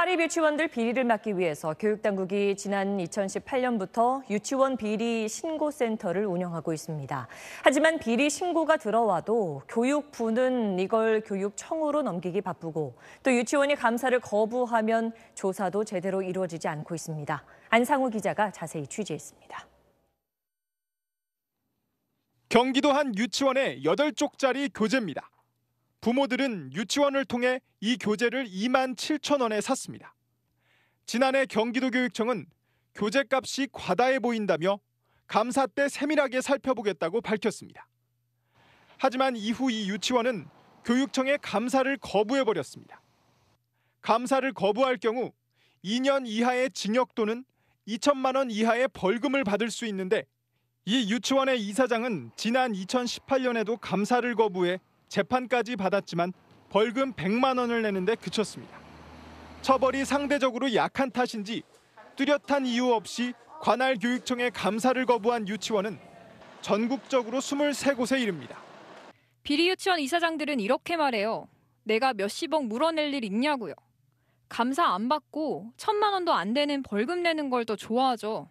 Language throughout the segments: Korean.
사립 유치원들 비리를 막기 위해서 교육당국이 지난 2018년부터 유치원 비리 신고센터를 운영하고 있습니다. 하지만 비리 신고가 들어와도 교육부는 이걸 교육청으로 넘기기 바쁘고 또 유치원이 감사를 거부하면 조사도 제대로 이루어지지 않고 있습니다. 안상우 기자가 자세히 취재했습니다. 경기도 한 유치원의 8쪽짜리 교재입니다. 부모들은 유치원을 통해 이 교재를 2만 7천 원에 샀습니다. 지난해 경기도교육청은 교재값이 과다해 보인다며 감사 때 세밀하게 살펴보겠다고 밝혔습니다. 하지만 이후 이 유치원은 교육청의 감사를 거부해버렸습니다. 감사를 거부할 경우 2년 이하의 징역 또는 2천만 원 이하의 벌금을 받을 수 있는데 이 유치원의 이사장은 지난 2018년에도 감사를 거부해 재판까지 받았지만 벌금 100만 원을 내는데 그쳤습니다. 처벌이 상대적으로 약한 탓인지 뚜렷한 이유 없이 관할 교육청에 감사를 거부한 유치원은 전국적으로 23곳에 이릅니다. 비리 유치원 이사장들은 이렇게 말해요. 내가 몇십억 물어낼 일 있냐고요. 감사 안 받고 천만 원도 안 되는 벌금 내는 걸 더 좋아하죠.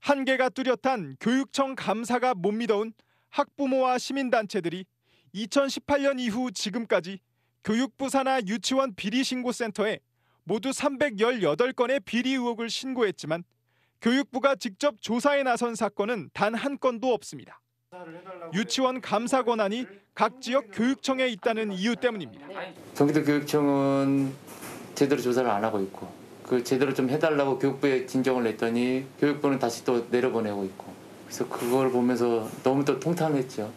한계가 뚜렷한 교육청 감사가 못 믿어온 학부모와 시민단체들이 2018년 이후 지금까지 교육부 산하 유치원 비리 신고센터에 모두 318건의 비리 의혹을 신고했지만 교육부가 직접 조사에 나선 사건은 단 한 건도 없습니다. 유치원 감사 권한이 각 지역 교육청에 있다는 이유 때문입니다. 경기도 교육청은 제대로 조사를 안 하고 있고 그 제대로 좀 해달라고 교육부에 진정을 냈더니 교육부는 다시 또 내려보내고 있고 그래서 그걸 보면서 너무 또 통탄했죠.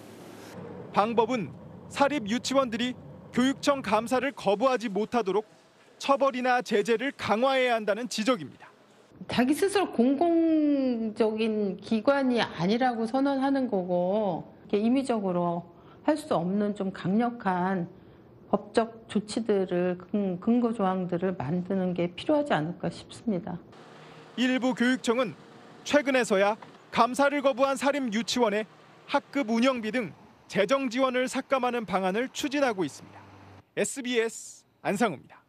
방법은 사립 유치원들이 교육청 감사를 거부하지 못하도록 처벌이나 제재를 강화해야 한다는 지적입니다. 자기 스스로 공공적인 기관이 아니라고 선언하는 거고 임의적으로 할 수 없는 좀 강력한 법적 조치들을 근거 조항들을 만드는 게 필요하지 않을까 싶습니다. 일부 교육청은 최근에서야 감사를 거부한 사립 유치원의 학급 운영비 등 재정 지원을 삭감하는 방안을 추진하고 있습니다. SBS 안상우입니다.